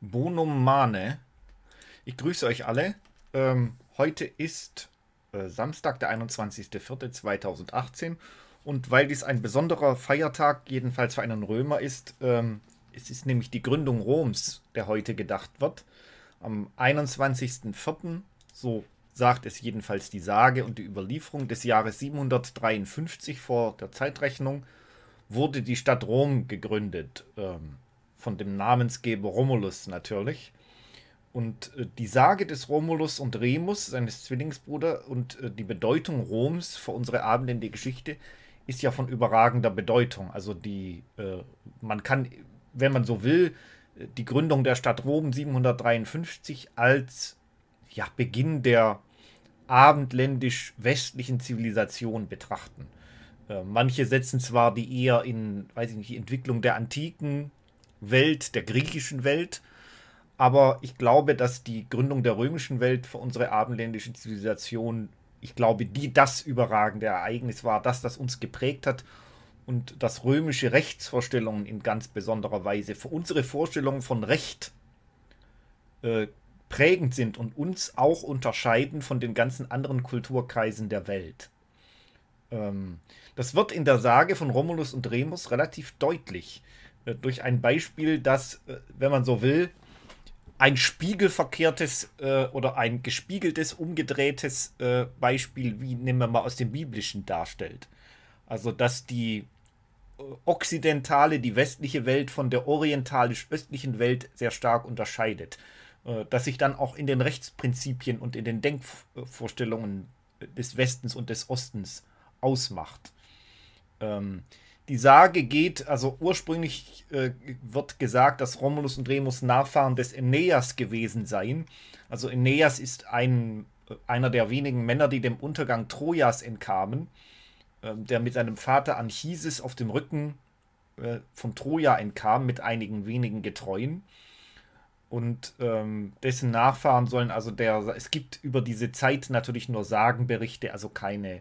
Bonomane. Ich grüße euch alle. Ähm, heute ist äh, Samstag, der 21.04.2018. Und weil dies ein besonderer Feiertag, jedenfalls für einen Römer ist, ähm, es ist nämlich die Gründung Roms, der heute gedacht wird. Am 21.04., so sagt es jedenfalls die Sage und die Überlieferung, des Jahres 753 vor der Zeitrechnung, wurde die Stadt Rom gegründet. Ähm, von dem Namensgeber Romulus natürlich. Und äh, die Sage des Romulus und Remus, seines Zwillingsbruders, und äh, die Bedeutung Roms für unsere Abende Geschichte ist ja von überragender Bedeutung. Also die, äh, man kann, wenn man so will, die Gründung der Stadt Rom 753 als ja, Beginn der abendländisch-westlichen Zivilisation betrachten. Äh, manche setzen zwar die eher in, weiß ich nicht, Entwicklung der Antiken Welt, der griechischen Welt. Aber ich glaube, dass die Gründung der römischen Welt für unsere abendländische Zivilisation, ich glaube, die das überragende Ereignis war, das das uns geprägt hat und dass römische Rechtsvorstellungen in ganz besonderer Weise für unsere Vorstellungen von Recht äh, prägend sind und uns auch unterscheiden von den ganzen anderen Kulturkreisen der Welt. Ähm, das wird in der Sage von Romulus und Remus relativ deutlich. Äh, durch ein Beispiel, das, äh, wenn man so will, ein spiegelverkehrtes äh, oder ein gespiegeltes, umgedrehtes äh, Beispiel, wie nehmen wir mal aus dem Biblischen darstellt. Also, dass die äh, okzidentale, die westliche Welt von der orientalisch-östlichen Welt sehr stark unterscheidet. Äh, dass sich dann auch in den Rechtsprinzipien und in den Denkvorstellungen des Westens und des Ostens ausmacht. Ähm, die Sage geht, also ursprünglich äh, wird gesagt, dass Romulus und Remus Nachfahren des Aeneas gewesen seien. Also Aeneas ist ein, äh, einer der wenigen Männer, die dem Untergang Trojas entkamen, äh, der mit seinem Vater Anchises auf dem Rücken äh, von Troja entkam, mit einigen wenigen Getreuen. Und ähm, dessen Nachfahren sollen also der, es gibt über diese Zeit natürlich nur Sagenberichte, also keine äh,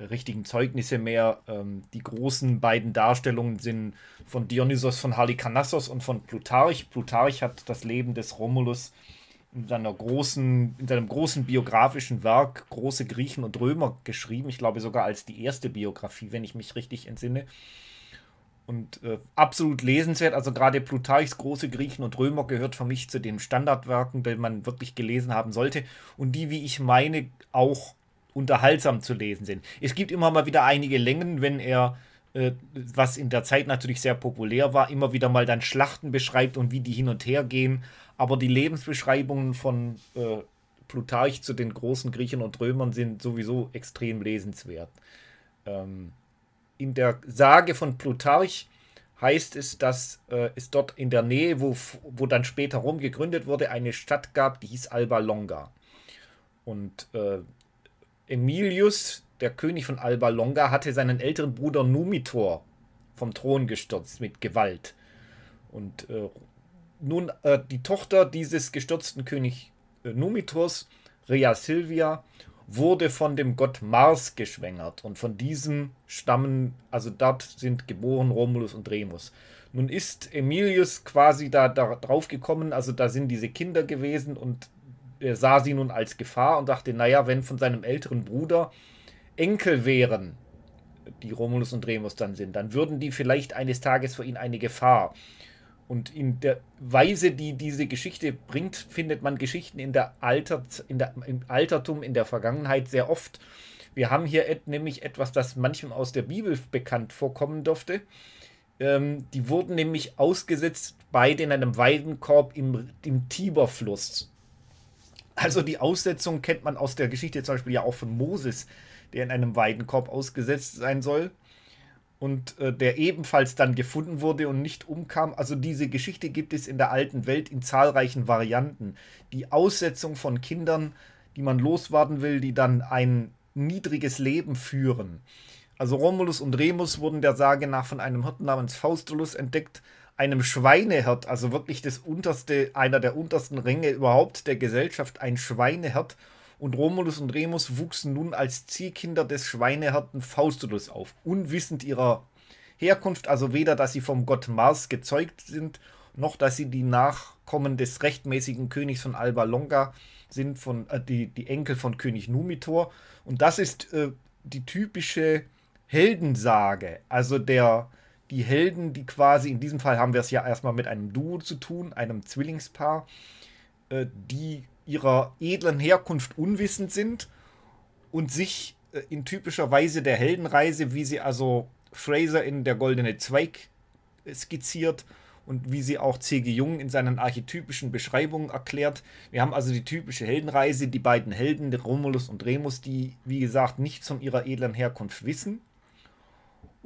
richtigen Zeugnisse mehr. Ähm, die großen beiden Darstellungen sind von Dionysos von Halikarnassos und von Plutarch. Plutarch hat das Leben des Romulus in, seiner großen, in seinem großen biografischen Werk Große Griechen und Römer geschrieben. Ich glaube sogar als die erste Biografie, wenn ich mich richtig entsinne. Und äh, absolut lesenswert. Also gerade Plutarchs Große Griechen und Römer gehört für mich zu den Standardwerken, die man wirklich gelesen haben sollte und die, wie ich meine, auch unterhaltsam zu lesen sind. Es gibt immer mal wieder einige Längen, wenn er äh, was in der Zeit natürlich sehr populär war, immer wieder mal dann Schlachten beschreibt und wie die hin und her gehen. Aber die Lebensbeschreibungen von äh, Plutarch zu den großen Griechen und Römern sind sowieso extrem lesenswert. Ähm, in der Sage von Plutarch heißt es, dass äh, es dort in der Nähe, wo, wo dann später Rom gegründet wurde, eine Stadt gab, die hieß Alba Longa. Und äh, Emilius, der König von Alba Longa, hatte seinen älteren Bruder Numitor vom Thron gestürzt mit Gewalt. Und äh, nun äh, die Tochter dieses gestürzten König äh, Numitors, Rhea Silvia, wurde von dem Gott Mars geschwängert. Und von diesem stammen, also dort sind geboren Romulus und Remus. Nun ist Emilius quasi da, da drauf gekommen, also da sind diese Kinder gewesen und er äh, sah sie nun als Gefahr und dachte, naja, wenn von seinem älteren Bruder Enkel wären, die Romulus und Remus dann sind, dann würden die vielleicht eines Tages für ihn eine Gefahr. Und in der Weise, die diese Geschichte bringt, findet man Geschichten in der Altert, in der, im Altertum, in der Vergangenheit sehr oft. Wir haben hier et, nämlich etwas, das manchem aus der Bibel bekannt vorkommen durfte. Ähm, die wurden nämlich ausgesetzt, beide in einem Weidenkorb im, im Tiberfluss. Also die Aussetzung kennt man aus der Geschichte zum Beispiel ja auch von Moses, der in einem Weidenkorb ausgesetzt sein soll und äh, der ebenfalls dann gefunden wurde und nicht umkam. Also diese Geschichte gibt es in der alten Welt in zahlreichen Varianten. Die Aussetzung von Kindern, die man loswerden will, die dann ein niedriges Leben führen. Also Romulus und Remus wurden der Sage nach von einem Hirten namens Faustulus entdeckt einem Schweinehirt, also wirklich das unterste, einer der untersten Ränge überhaupt der Gesellschaft, ein Schweinehirt. Und Romulus und Remus wuchsen nun als Ziehkinder des Schweinehirten Faustulus auf, unwissend ihrer Herkunft, also weder, dass sie vom Gott Mars gezeugt sind, noch dass sie die Nachkommen des rechtmäßigen Königs von Alba Longa sind, von, äh, die, die Enkel von König Numitor. Und das ist äh, die typische Heldensage. Also der die Helden, die quasi, in diesem Fall haben wir es ja erstmal mit einem Duo zu tun, einem Zwillingspaar, äh, die ihrer edlen Herkunft unwissend sind und sich äh, in typischer Weise der Heldenreise, wie sie also Fraser in der Goldene Zweig äh, skizziert und wie sie auch C.G. Jung in seinen archetypischen Beschreibungen erklärt. Wir haben also die typische Heldenreise, die beiden Helden, Romulus und Remus, die, wie gesagt, nichts von ihrer edlen Herkunft wissen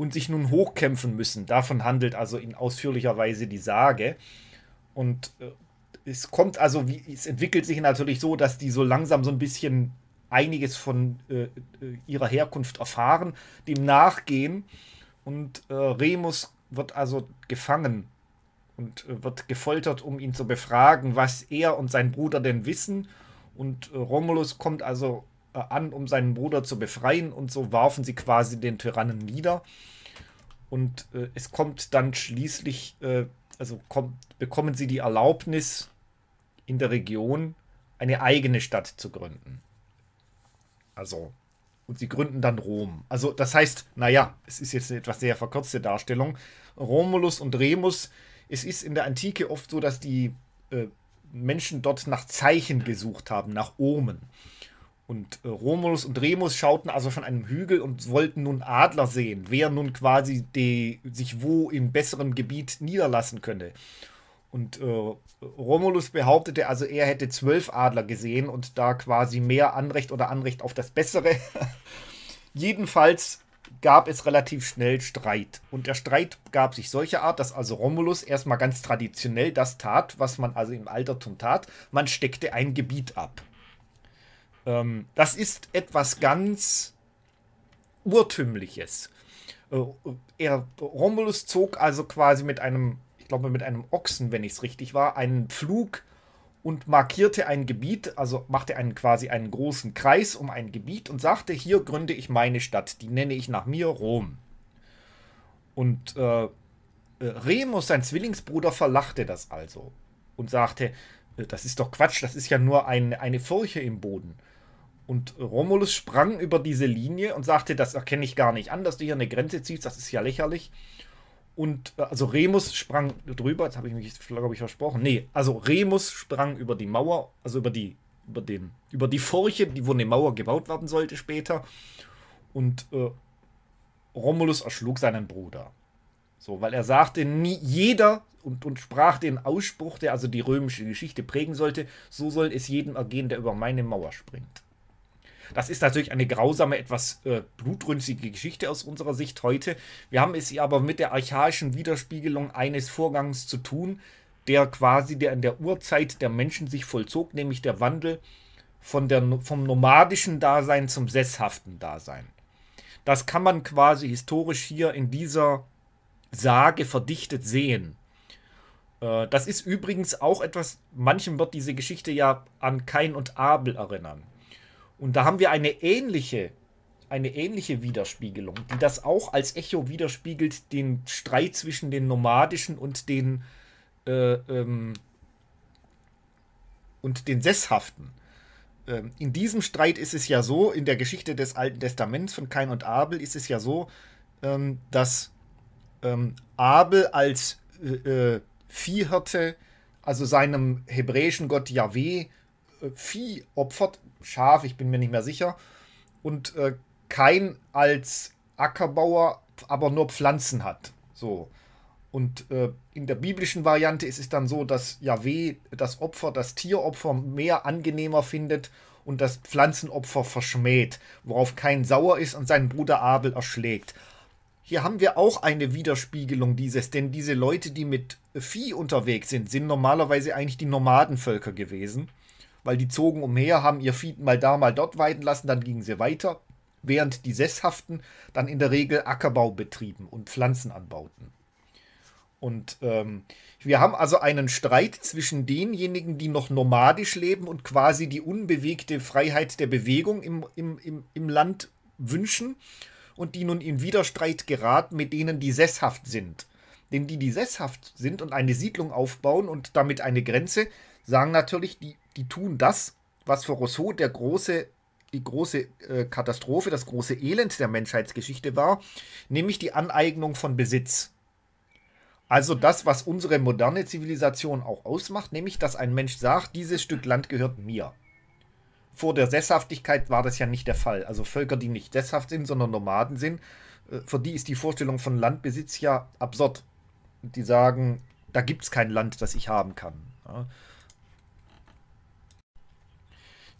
und sich nun hochkämpfen müssen. Davon handelt also in ausführlicher Weise die Sage. Und äh, es kommt also, wie, es entwickelt sich natürlich so, dass die so langsam so ein bisschen einiges von äh, äh ihrer Herkunft erfahren, dem nachgehen. Und äh, Remus wird also gefangen und äh, wird gefoltert, um ihn zu befragen, was er und sein Bruder denn wissen. Und äh, Romulus kommt also äh, an, um seinen Bruder zu befreien und so warfen sie quasi den Tyrannen nieder. Und äh, es kommt dann schließlich, äh, also kommt, bekommen sie die Erlaubnis, in der Region eine eigene Stadt zu gründen. Also, und sie gründen dann Rom. Also, das heißt, naja, es ist jetzt eine etwas sehr verkürzte Darstellung. Romulus und Remus, es ist in der Antike oft so, dass die äh, Menschen dort nach Zeichen gesucht haben, nach Omen. Und äh, Romulus und Remus schauten also von einem Hügel und wollten nun Adler sehen, wer nun quasi die, sich wo im besseren Gebiet niederlassen könne. Und äh, Romulus behauptete also, er hätte zwölf Adler gesehen und da quasi mehr Anrecht oder Anrecht auf das Bessere. Jedenfalls gab es relativ schnell Streit. Und der Streit gab sich solcher Art, dass also Romulus erstmal ganz traditionell das tat, was man also im Altertum tat. Man steckte ein Gebiet ab. Ähm, das ist etwas ganz Urtümliches. Äh, äh, er, Romulus zog also quasi mit einem, ich glaube mit einem Ochsen, wenn ich es richtig war, einen Pflug und markierte ein Gebiet, also machte einen quasi einen großen Kreis um ein Gebiet und sagte, hier gründe ich meine Stadt, die nenne ich nach mir Rom. Und äh, äh Remus, sein Zwillingsbruder, verlachte das also und sagte, äh, das ist doch Quatsch, das ist ja nur ein, eine Furche im Boden. Und Romulus sprang über diese Linie und sagte, das erkenne ich gar nicht an, dass du hier eine Grenze ziehst, das ist ja lächerlich. Und äh, also Remus sprang drüber, jetzt habe ich mich, glaube ich, versprochen. Nee, also Remus sprang über die Mauer, also über die, über den, über die Furche, die wo eine Mauer gebaut werden sollte später. Und äh, Romulus erschlug seinen Bruder. So, weil er sagte, nie, jeder und, und sprach den Ausspruch, der also die römische Geschichte prägen sollte, so soll es jedem ergehen, der über meine Mauer springt. Das ist natürlich eine grausame, etwas äh, blutrünstige Geschichte aus unserer Sicht heute. Wir haben es hier aber mit der archaischen Widerspiegelung eines Vorgangs zu tun, der quasi der in der Urzeit der Menschen sich vollzog, nämlich der Wandel von der, vom nomadischen Dasein zum sesshaften Dasein. Das kann man quasi historisch hier in dieser Sage verdichtet sehen. Äh, das ist übrigens auch etwas, manchem wird diese Geschichte ja an Kain und Abel erinnern. Und da haben wir eine ähnliche, eine ähnliche Widerspiegelung, die das auch als Echo widerspiegelt, den Streit zwischen den nomadischen und den äh, ähm, und den sesshaften. Ähm, in diesem Streit ist es ja so, in der Geschichte des Alten Testaments von Kain und Abel ist es ja so, ähm, dass ähm, Abel als äh, äh, Viehhirte, also seinem hebräischen Gott Yahweh, äh, Vieh opfert, Schaf, ich bin mir nicht mehr sicher. Und äh, kein als Ackerbauer, aber nur Pflanzen hat. So. Und äh, in der biblischen Variante ist es dann so, dass Yahweh das Opfer, das Tieropfer mehr angenehmer findet und das Pflanzenopfer verschmäht, worauf kein sauer ist und seinen Bruder Abel erschlägt. Hier haben wir auch eine Widerspiegelung dieses, denn diese Leute, die mit Vieh unterwegs sind, sind normalerweise eigentlich die Nomadenvölker gewesen weil die zogen umher, haben ihr Vieh mal da, mal dort weiden lassen, dann gingen sie weiter, während die Sesshaften dann in der Regel Ackerbau betrieben und Pflanzen anbauten. Und ähm, wir haben also einen Streit zwischen denjenigen, die noch nomadisch leben und quasi die unbewegte Freiheit der Bewegung im, im, im, im Land wünschen und die nun in Widerstreit geraten mit denen, die sesshaft sind. Denn die, die sesshaft sind und eine Siedlung aufbauen und damit eine Grenze, sagen natürlich, die die tun das, was für Rousseau der große, die große äh, Katastrophe, das große Elend der Menschheitsgeschichte war, nämlich die Aneignung von Besitz. Also das, was unsere moderne Zivilisation auch ausmacht, nämlich dass ein Mensch sagt, dieses Stück Land gehört mir. Vor der Sesshaftigkeit war das ja nicht der Fall. Also Völker, die nicht sesshaft sind, sondern Nomaden sind, äh, für die ist die Vorstellung von Landbesitz ja absurd. Die sagen, da gibt es kein Land, das ich haben kann. Ja.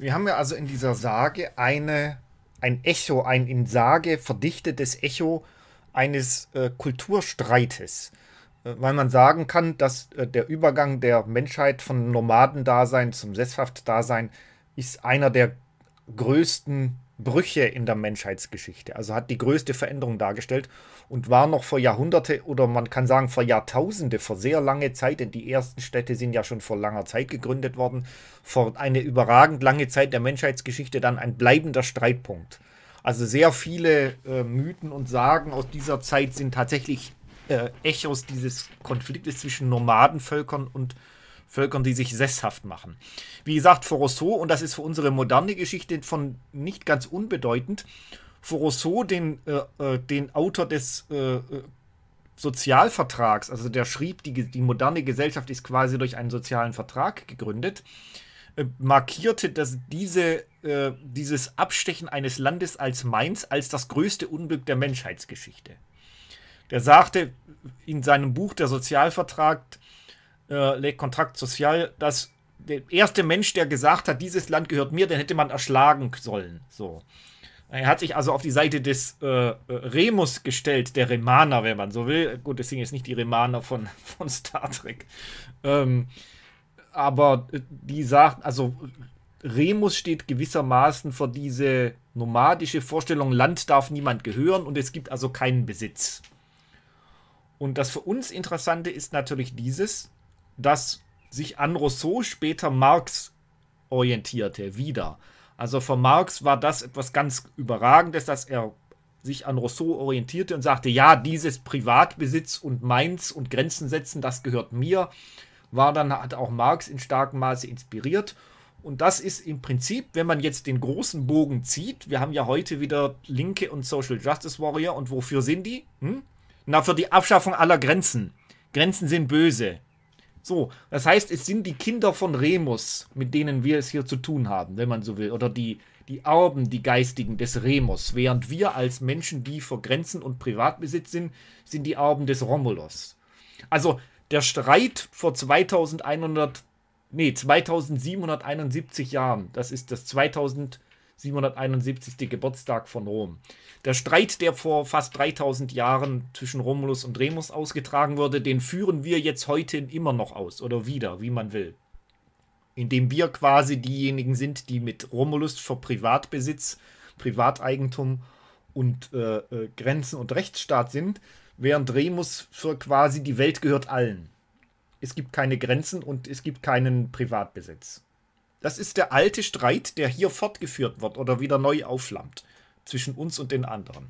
Wir haben ja also in dieser Sage eine, ein Echo, ein in Sage verdichtetes Echo eines äh, Kulturstreites. Äh, weil man sagen kann, dass äh, der Übergang der Menschheit von Nomadendasein zum Sesshaftdasein ist einer der größten Brüche in der Menschheitsgeschichte. Also hat die größte Veränderung dargestellt und war noch vor Jahrhunderte oder man kann sagen vor Jahrtausende, vor sehr lange Zeit, denn die ersten Städte sind ja schon vor langer Zeit gegründet worden, vor eine überragend lange Zeit der Menschheitsgeschichte dann ein bleibender Streitpunkt. Also sehr viele äh, Mythen und Sagen aus dieser Zeit sind tatsächlich äh, Echos dieses Konfliktes zwischen Nomadenvölkern und Völkern, die sich sesshaft machen. Wie gesagt, für Rousseau, und das ist für unsere moderne Geschichte von nicht ganz unbedeutend, für Rousseau, den, äh, äh, den Autor des äh, äh, Sozialvertrags, also der schrieb, die, die moderne Gesellschaft ist quasi durch einen sozialen Vertrag gegründet, äh, markierte, dass diese, äh, dieses Abstechen eines Landes als Mainz als das größte Unglück der Menschheitsgeschichte. Der sagte in seinem Buch Der Sozialvertrag, äh, Le Contract Social, dass der erste Mensch, der gesagt hat, dieses Land gehört mir, den hätte man erschlagen sollen. So. Er hat sich also auf die Seite des äh, äh Remus gestellt, der Remaner, wenn man so will. Gut, deswegen jetzt nicht die Remaner von, von Star Trek. Ähm, aber äh, die sagt, also Remus steht gewissermaßen vor diese nomadische Vorstellung, Land darf niemand gehören und es gibt also keinen Besitz. Und das für uns Interessante ist natürlich dieses, dass sich an Rousseau später Marx orientierte, wieder. Also für Marx war das etwas ganz Überragendes, dass er sich an Rousseau orientierte und sagte, ja, dieses Privatbesitz und meins und Grenzen setzen, das gehört mir, war dann, hat auch Marx in starkem Maße inspiriert. Und das ist im Prinzip, wenn man jetzt den großen Bogen zieht, wir haben ja heute wieder Linke und Social Justice Warrior und wofür sind die? Hm? Na, für die Abschaffung aller Grenzen. Grenzen sind böse. So, das heißt, es sind die Kinder von Remus, mit denen wir es hier zu tun haben, wenn man so will. Oder die, die Erben, die Geistigen des Remus. Während wir als Menschen, die vor Grenzen und Privatbesitz sind, sind die Erben des Romulus. Also der Streit vor 2100, nee, 2771 Jahren, das ist das 2000. 771. Geburtstag von Rom. Der Streit, der vor fast 3000 Jahren zwischen Romulus und Remus ausgetragen wurde, den führen wir jetzt heute immer noch aus oder wieder, wie man will. Indem wir quasi diejenigen sind, die mit Romulus für Privatbesitz, Privateigentum und äh, äh, Grenzen und Rechtsstaat sind, während Remus für quasi die Welt gehört allen. Es gibt keine Grenzen und es gibt keinen Privatbesitz. Das ist der alte Streit, der hier fortgeführt wird oder wieder neu aufflammt zwischen uns und den anderen.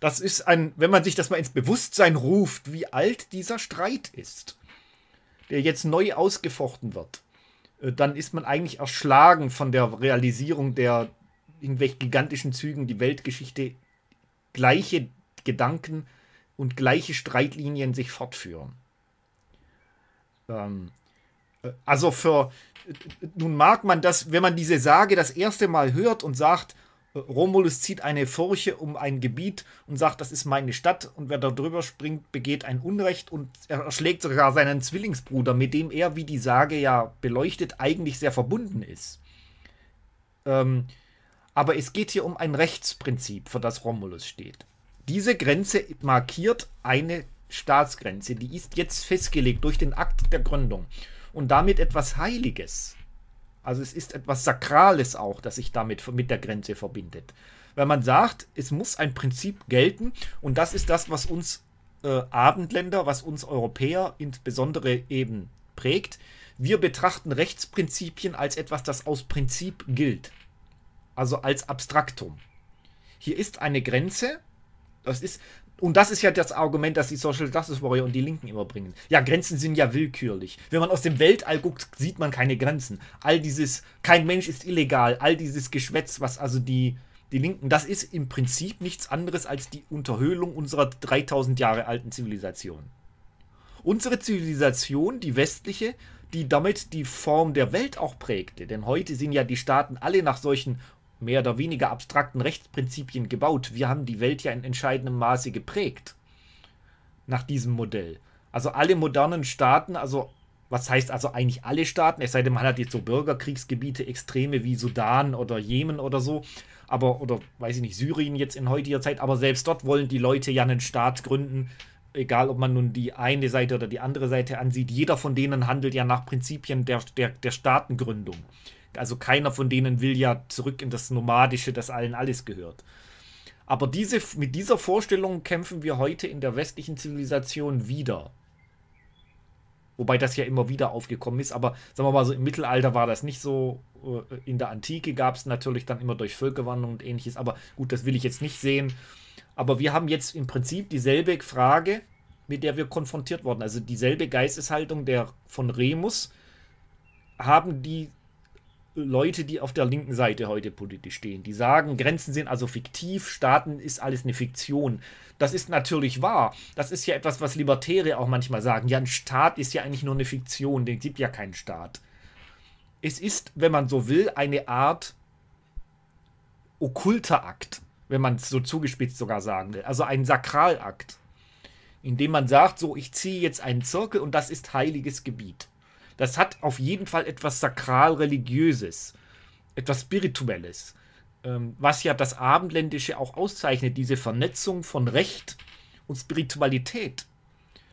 Das ist ein, wenn man sich das mal ins Bewusstsein ruft, wie alt dieser Streit ist, der jetzt neu ausgefochten wird, äh, dann ist man eigentlich erschlagen von der Realisierung der in welch gigantischen Zügen die Weltgeschichte gleiche Gedanken und gleiche Streitlinien sich fortführen. Ähm, äh, also für, nun mag man das, wenn man diese Sage das erste Mal hört und sagt, Romulus zieht eine Furche um ein Gebiet und sagt, das ist meine Stadt, und wer da drüber springt, begeht ein Unrecht und erschlägt sogar seinen Zwillingsbruder, mit dem er, wie die Sage ja beleuchtet, eigentlich sehr verbunden ist. Ähm, aber es geht hier um ein Rechtsprinzip, für das Romulus steht. Diese Grenze markiert eine Staatsgrenze, die ist jetzt festgelegt durch den Akt der Gründung und damit etwas Heiliges. Also es ist etwas Sakrales auch, das sich damit mit der Grenze verbindet. Wenn man sagt, es muss ein Prinzip gelten und das ist das, was uns äh, Abendländer, was uns Europäer insbesondere eben prägt. Wir betrachten Rechtsprinzipien als etwas, das aus Prinzip gilt, also als Abstraktum. Hier ist eine Grenze, das ist und das ist ja das Argument, das die Social Justice Warrior und die Linken immer bringen. Ja, Grenzen sind ja willkürlich. Wenn man aus dem Weltall guckt, sieht man keine Grenzen. All dieses, kein Mensch ist illegal, all dieses Geschwätz, was also die, die Linken, das ist im Prinzip nichts anderes als die Unterhöhlung unserer 3000 Jahre alten Zivilisation. Unsere Zivilisation, die westliche, die damit die Form der Welt auch prägte. Denn heute sind ja die Staaten alle nach solchen mehr oder weniger abstrakten Rechtsprinzipien gebaut. Wir haben die Welt ja in entscheidendem Maße geprägt nach diesem Modell. Also alle modernen Staaten, also was heißt also eigentlich alle Staaten, es sei denn, man hat jetzt so Bürgerkriegsgebiete, Extreme wie Sudan oder Jemen oder so, aber, oder weiß ich nicht, Syrien jetzt in heutiger Zeit, aber selbst dort wollen die Leute ja einen Staat gründen, egal ob man nun die eine Seite oder die andere Seite ansieht, jeder von denen handelt ja nach Prinzipien der, der, der Staatengründung. Also keiner von denen will ja zurück in das Nomadische, das allen alles gehört. Aber diese, mit dieser Vorstellung kämpfen wir heute in der westlichen Zivilisation wieder. Wobei das ja immer wieder aufgekommen ist, aber sagen wir mal so, im Mittelalter war das nicht so. Äh, in der Antike gab es natürlich dann immer durch Völkerwanderung und ähnliches, aber gut, das will ich jetzt nicht sehen. Aber wir haben jetzt im Prinzip dieselbe Frage, mit der wir konfrontiert wurden. Also dieselbe Geisteshaltung der von Remus haben die Leute, die auf der linken Seite heute politisch stehen. Die sagen, Grenzen sind also fiktiv, Staaten ist alles eine Fiktion. Das ist natürlich wahr. Das ist ja etwas, was Libertäre auch manchmal sagen. Ja, ein Staat ist ja eigentlich nur eine Fiktion, den gibt ja keinen Staat. Es ist, wenn man so will, eine Art okkulter Akt, wenn man es so zugespitzt sogar sagen will. Also ein Sakralakt, in dem man sagt, so, ich ziehe jetzt einen Zirkel und das ist heiliges Gebiet. Das hat auf jeden Fall etwas sakral-religiöses, etwas spirituelles, ähm, was ja das Abendländische auch auszeichnet, diese Vernetzung von Recht und Spiritualität.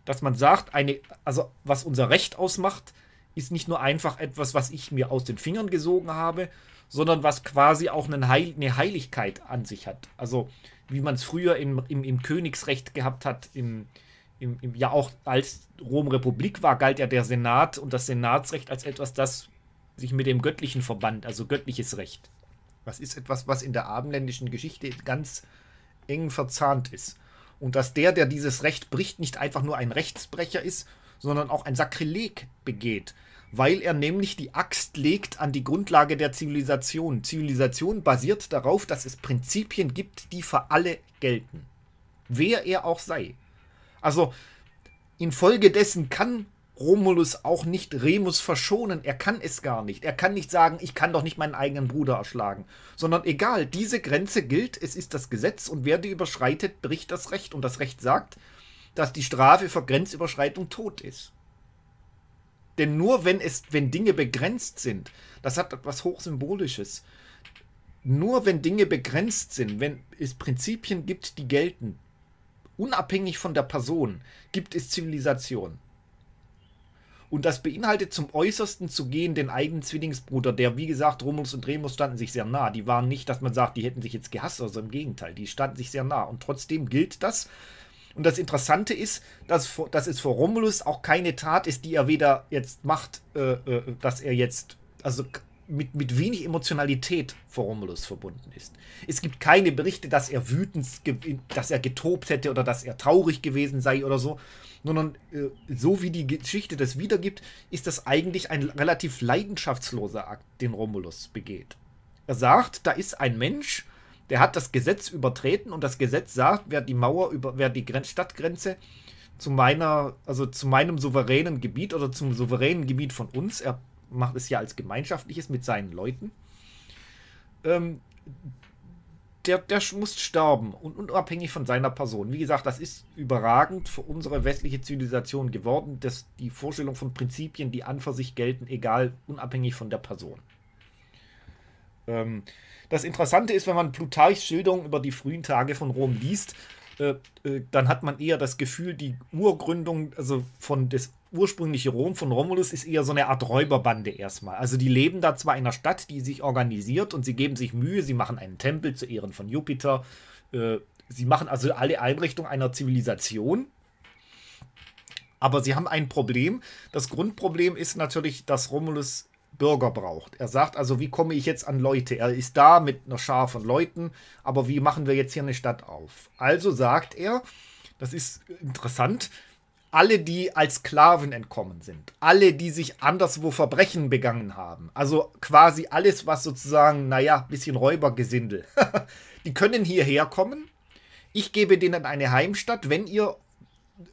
Dass man sagt, eine, also was unser Recht ausmacht, ist nicht nur einfach etwas, was ich mir aus den Fingern gesogen habe, sondern was quasi auch eine Heiligkeit an sich hat. Also wie man es früher im, im, im Königsrecht gehabt hat, im, äh, im, im, ja auch als Rom Republik war, galt ja der Senat und das Senatsrecht als etwas, das sich mit dem Göttlichen verband, also göttliches Recht. Das ist etwas, was in der abendländischen Geschichte ganz eng verzahnt ist. Und dass der, der dieses Recht bricht, nicht einfach nur ein Rechtsbrecher ist, sondern auch ein Sakrileg begeht, weil er nämlich die Axt legt an die Grundlage der Zivilisation. Zivilisation basiert darauf, dass es Prinzipien gibt, die für alle gelten, wer er auch sei. Also infolgedessen kann Romulus auch nicht Remus verschonen. Er kann es gar nicht. Er kann nicht sagen, ich kann doch nicht meinen eigenen Bruder erschlagen. Sondern egal, diese Grenze gilt, es ist das Gesetz und wer die überschreitet, bricht das Recht. Und das Recht sagt, dass die Strafe für Grenzüberschreitung tot ist. Denn nur wenn es, wenn Dinge begrenzt sind, das hat etwas Hochsymbolisches. Nur wenn Dinge begrenzt sind, wenn es Prinzipien gibt, die gelten, unabhängig von der Person, gibt es Zivilisation. Und das beinhaltet zum Äußersten zu gehen den eigenen Zwillingsbruder, der, wie gesagt, Romulus und Remus standen sich sehr nah. Die waren nicht, dass man sagt, die hätten sich jetzt gehasst, also im Gegenteil, die standen sich sehr nah. Und trotzdem gilt das. Und das Interessante ist, dass, dass es vor Romulus auch keine Tat ist, die er weder jetzt macht, äh, äh dass er jetzt, also mit, mit wenig Emotionalität vor Romulus verbunden ist. Es gibt keine Berichte, dass er wütend, dass er getobt hätte oder dass er traurig gewesen sei oder so, sondern äh, so wie die Geschichte das wiedergibt, ist das eigentlich ein relativ leidenschaftsloser Akt, den Romulus begeht. Er sagt, da ist ein Mensch, der hat das Gesetz übertreten und das Gesetz sagt, wer die Mauer über, wer die Grenz, Stadtgrenze zu meiner, also zu meinem souveränen Gebiet oder zum souveränen Gebiet von uns er, macht es ja als gemeinschaftliches mit seinen Leuten. Ähm, der, der muss sterben und unabhängig von seiner Person. Wie gesagt, das ist überragend für unsere westliche Zivilisation geworden, dass die Vorstellung von Prinzipien, die an für sich gelten, egal, unabhängig von der Person. Ähm, das Interessante ist, wenn man Plutarchs Schilderung über die frühen Tage von Rom liest, äh, äh, dann hat man eher das Gefühl, die Urgründung also von des ursprüngliche Rom von Romulus ist eher so eine Art Räuberbande erstmal. Also die leben da zwar in einer Stadt, die sich organisiert und sie geben sich Mühe, sie machen einen Tempel zu Ehren von Jupiter. Äh, sie machen also alle Einrichtungen einer Zivilisation. Aber sie haben ein Problem. Das Grundproblem ist natürlich, dass Romulus Bürger braucht. Er sagt also, wie komme ich jetzt an Leute? Er ist da mit einer Schar von Leuten, aber wie machen wir jetzt hier eine Stadt auf? Also sagt er, das ist interessant, alle, die als Sklaven entkommen sind, alle, die sich anderswo Verbrechen begangen haben, also quasi alles, was sozusagen, naja, bisschen Räubergesindel, die können hierher kommen. Ich gebe denen eine Heimstatt, wenn ihr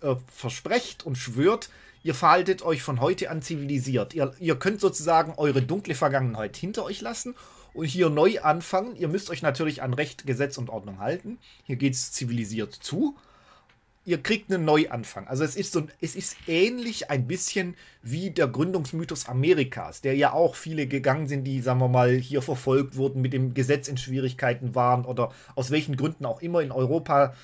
äh, versprecht und schwört, ihr verhaltet euch von heute an zivilisiert. Ihr, ihr könnt sozusagen eure dunkle Vergangenheit hinter euch lassen und hier neu anfangen. Ihr müsst euch natürlich an Recht, Gesetz und Ordnung halten. Hier geht es zivilisiert zu ihr kriegt einen Neuanfang. Also es ist so, es ist ähnlich ein bisschen wie der Gründungsmythos Amerikas, der ja auch viele gegangen sind, die, sagen wir mal, hier verfolgt wurden, mit dem Gesetz in Schwierigkeiten waren oder aus welchen Gründen auch immer in Europa,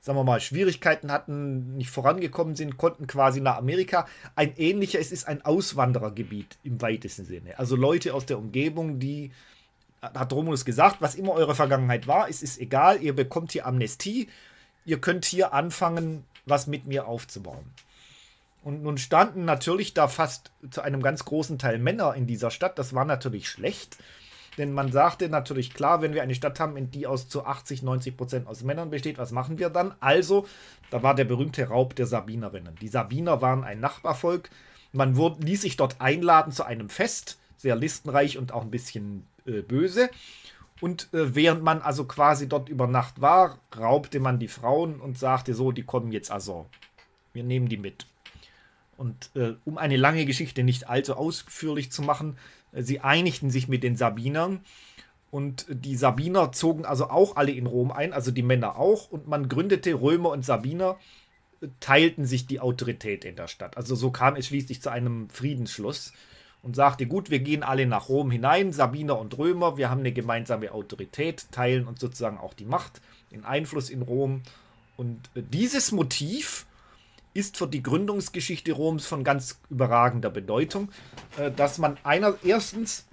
sagen wir mal, Schwierigkeiten hatten, nicht vorangekommen sind, konnten quasi nach Amerika. Ein ähnlicher, es ist ein Auswanderergebiet im weitesten Sinne. Also Leute aus der Umgebung, die hat Romulus gesagt, was immer eure Vergangenheit war, es ist egal, ihr bekommt hier Amnestie, ihr könnt hier anfangen, was mit mir aufzubauen. Und nun standen natürlich da fast zu einem ganz großen Teil Männer in dieser Stadt. Das war natürlich schlecht, denn man sagte natürlich klar, wenn wir eine Stadt haben, in die aus zu 80, 90 Prozent aus Männern besteht, was machen wir dann? Also, da war der berühmte Raub der Sabinerinnen. Die Sabiner waren ein Nachbarvolk. Man wurde, ließ sich dort einladen zu einem Fest, sehr listenreich und auch ein bisschen äh, böse. Und äh, während man also quasi dort über Nacht war, raubte man die Frauen und sagte so, die kommen jetzt also. Wir nehmen die mit. Und äh, um eine lange Geschichte nicht allzu ausführlich zu machen, äh, sie einigten sich mit den Sabinern. Und die Sabiner zogen also auch alle in Rom ein, also die Männer auch. Und man gründete Römer und Sabiner, äh, teilten sich die Autorität in der Stadt. Also so kam es schließlich zu einem Friedensschluss und sagte, gut, wir gehen alle nach Rom hinein, Sabiner und Römer, wir haben eine gemeinsame Autorität, teilen uns sozusagen auch die Macht, den Einfluss in Rom. Und äh, dieses Motiv ist für die Gründungsgeschichte Roms von ganz überragender Bedeutung, äh, dass man einer erstens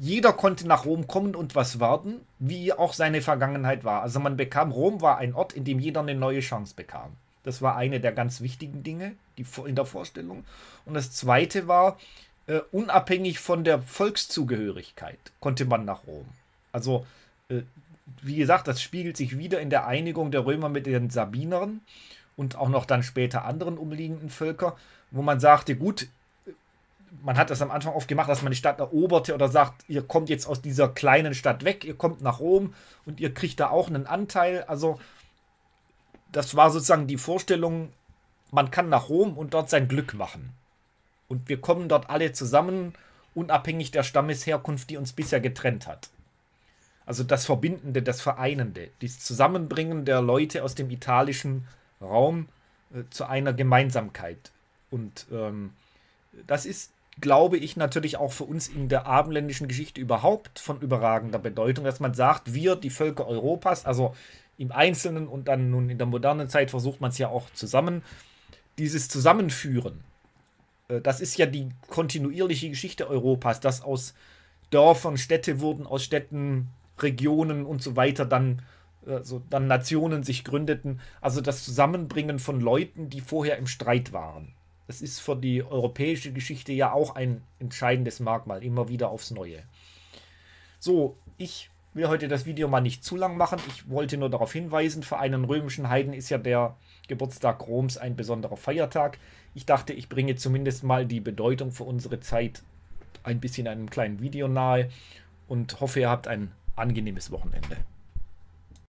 jeder konnte nach Rom kommen und was werden, wie auch seine Vergangenheit war. Also man bekam, Rom war ein Ort, in dem jeder eine neue Chance bekam. Das war eine der ganz wichtigen Dinge die, in der Vorstellung. Und das zweite war, äh, unabhängig von der Volkszugehörigkeit konnte man nach Rom. Also, äh, wie gesagt, das spiegelt sich wieder in der Einigung der Römer mit den Sabinern und auch noch dann später anderen umliegenden Völker, wo man sagte, gut, man hat das am Anfang oft gemacht, dass man die Stadt eroberte oder sagt, ihr kommt jetzt aus dieser kleinen Stadt weg, ihr kommt nach Rom und ihr kriegt da auch einen Anteil. Also das war sozusagen die Vorstellung, man kann nach Rom und dort sein Glück machen. Und wir kommen dort alle zusammen, unabhängig der Stammesherkunft, die uns bisher getrennt hat. Also das Verbindende, das Vereinende, das Zusammenbringen der Leute aus dem italischen Raum äh, zu einer Gemeinsamkeit. Und ähm, das ist, glaube ich, natürlich auch für uns in der abendländischen Geschichte überhaupt von überragender Bedeutung, dass man sagt, wir, die Völker Europas, also im Einzelnen und dann nun in der modernen Zeit versucht man es ja auch zusammen, dieses Zusammenführen äh, das ist ja die kontinuierliche Geschichte Europas, dass aus Dörfern Städte wurden, aus Städten Regionen und so weiter dann also dann Nationen sich gründeten, also das Zusammenbringen von Leuten, die vorher im Streit waren. Das ist für die europäische Geschichte ja auch ein entscheidendes Merkmal, immer wieder aufs Neue. So, ich will heute das Video mal nicht zu lang machen. Ich wollte nur darauf hinweisen, für einen römischen Heiden ist ja der Geburtstag Roms ein besonderer Feiertag. Ich dachte, ich bringe zumindest mal die Bedeutung für unsere Zeit ein bisschen einem kleinen Video nahe und hoffe, ihr habt ein angenehmes Wochenende.